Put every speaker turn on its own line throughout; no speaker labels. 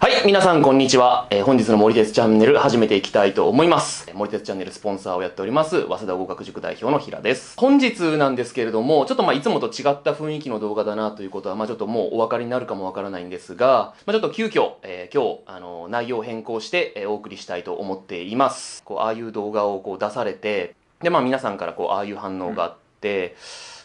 はい、皆さんこんにちは。えー、本日の森鉄チャンネル始めていきたいと思います。森鉄チャンネルスポンサーをやっております、早稲田合格塾代表の平です。本日なんですけれども、ちょっとまあいつもと違った雰囲気の動画だなということは、まあちょっともうお分かりになるかもわからないんですが、まあちょっと急遽、えー、今日、あの、内容を変更して、えー、お送りしたいと思っています。こう、ああいう動画をこう出されて、で、まあ皆さんからこう、ああいう反応があって、うん、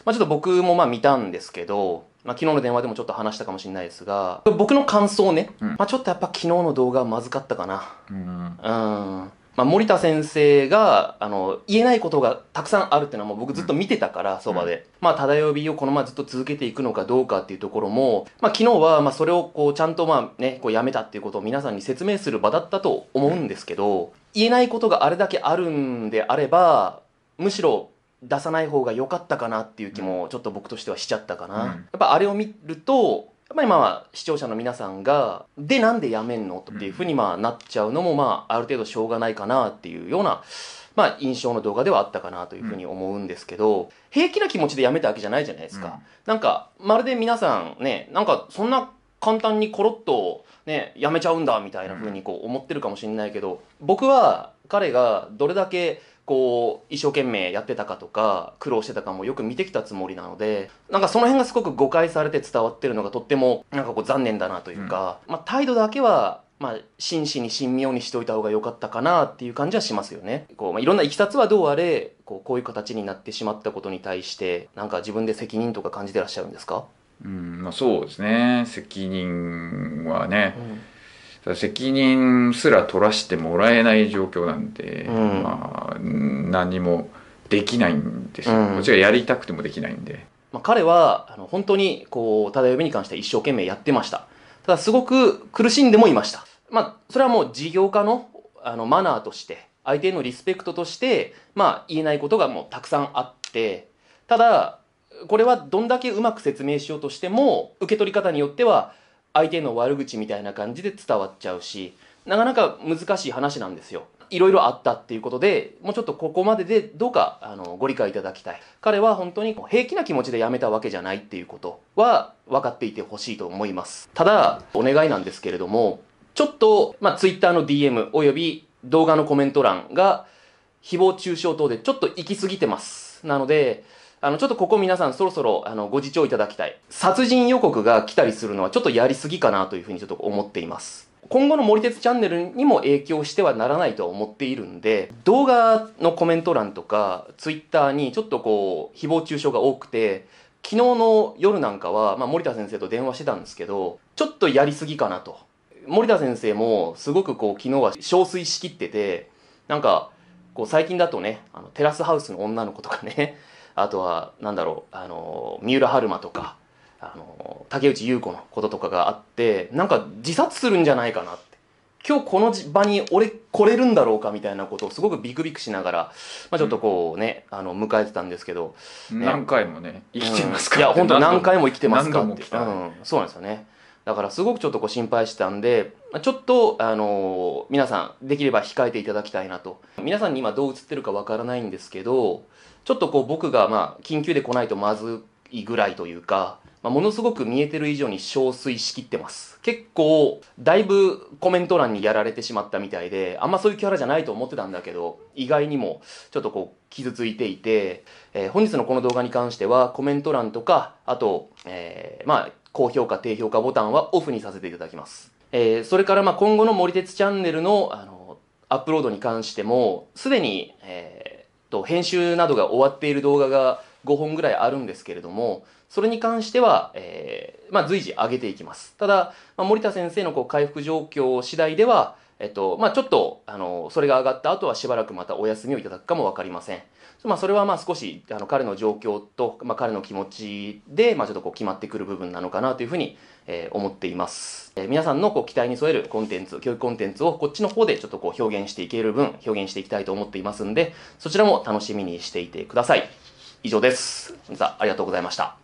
まあ、ちょっと僕もまあ見たんですけど、まあ、昨日の電話でもちょっと話したかもしれないですが、僕の感想ね、うん、まあ、ちょっとやっぱ昨日の動画はまずかったかな。うん。うん、まあ、森田先生が、あの、言えないことがたくさんあるっていうのはもう僕ずっと見てたから、そ、う、ば、ん、で。まあ、漂びをこのままずっと続けていくのかどうかっていうところも、まあ、昨日は、まあ、それをこう、ちゃんとまあね、こう、やめたっていうことを皆さんに説明する場だったと思うんですけど、言えないことがあれだけあるんであれば、むしろ出さない方が良かったかなっていう気もちょっと僕としてはしちゃったかな、うん、やっぱあれを見るとやっぱりまあ視聴者の皆さんがでなんでやめんのっていうふうにまあなっちゃうのもまあある程度しょうがないかなっていうようなまあ印象の動画ではあったかなというふうに思うんですけど、平気な気持ちでやめたわけじゃないじゃないですか、うん、なんかまるで皆さんねなんかそんな簡単にコロッとねやめちゃうんだみたいなふうにこう思ってるかもしれないけど僕は彼がどれだけこう一生懸命やってたかとか苦労してたかもよく見てきたつもりなのでなんかその辺がすごく誤解されて伝わってるのがとってもなんかこう残念だなというか、うん、まあ、態度だけはまあ、真摯に神妙にしておいた方が良かったかなっていう感じはしますよね。こう、まあ、いろんないきさつはどうあれ、こう、こういう形になってしまったことに対して、なんか自分で責任とか感じてらっしゃるんですかうん、まあ、そうですね。責任はね、うん責任すら取らせてもらえない状況なんで、うん、まあ、何もできないんですよ、うん、こっやりたくてもできないんで、まあ、彼はあの本当にこうただ読みに関して一生懸命やってましたただすごく苦しんでもいましたまあそれはもう事業家のあのマナーとして相手へのリスペクトとして、まあ、言えないことがもうたくさんあってただこれはどんだけうまく説明しようとしても受け取り方によっては相手の悪口みたいな感じで伝わっちゃうしなかなか難しい話なんですよ。いろいろあったっていうことでもうちょっとここまででどうかあのご理解いただきたい彼は本当に平気な気持ちで辞めたわけじゃないっていうことは分かっていてほしいと思いますただお願いなんですけれどもちょっと、まあ、Twitter の DM および動画のコメント欄が誹謗中傷等でちょっと行き過ぎてますなのであの、ちょっとここ皆さんそろそろ、あの、ご自重いただきたい。殺人予告が来たりするのはちょっとやりすぎかなというふうにちょっと思っています。今後の森鉄チャンネルにも影響してはならないと思っているんで、動画のコメント欄とか、ツイッターにちょっとこう、誹謗中傷が多くて、昨日の夜なんかは、まあ、森田先生と電話してたんですけど、ちょっとやりすぎかなと。森田先生もすごくこう、昨日は憔悴しきってて、なんか、こう最近だとね、あのテラスハウスの女の子とかねあとはなんだろうあの三浦春馬とかあの竹内優子のこととかがあってなんか自殺するんじゃないかなって今日この場に俺来れるんだろうかみたいなことをすごくビクビクしながら、まあ、ちょっとこうね、うん、あの迎えてたんですけど、ね、何回もね生きてますから、うん、いや本当何回も生きてますかって、うん、そうなんですよねだからすごくちょっとこう心配したんで、ちょっと、あのー、皆さん、できれば控えていただきたいなと。皆さんに今どう映ってるかわからないんですけど、ちょっとこう僕が、まあ、緊急で来ないとまずいぐらいというか、まあ、ものすごく見えてる以上に憔悴しきってます。結構、だいぶコメント欄にやられてしまったみたいで、あんまそういうキャラじゃないと思ってたんだけど、意外にもちょっとこう傷ついていて、えー、本日のこの動画に関してはコメント欄とか、あと、えー、まあ、高評価、低評価ボタンはオフにさせていただきます。えー、それからま今後の森鉄チャンネルのあのアップロードに関しても、すでに、えー、と編集などが終わっている動画が5本ぐらいあるんですけれども、それに関しては、えーまあ、随時上げていきます。ただ、まあ、森田先生のこう回復状況次第では、えっと、まあ、ちょっと、あの、それが上がった後はしばらくまたお休みをいただくかも分かりません。まあ、それはまあ少し、あの、彼の状況と、まあ、彼の気持ちで、まあ、ちょっとこう決まってくる部分なのかなというふうに、えー、思っています。えー、皆さんのこう期待に添えるコンテンツ、教育コンテンツをこっちの方でちょっとこう表現していける分、表現していきたいと思っていますんで、そちらも楽しみにしていてください。以上です。皆さん、ありがとうございました。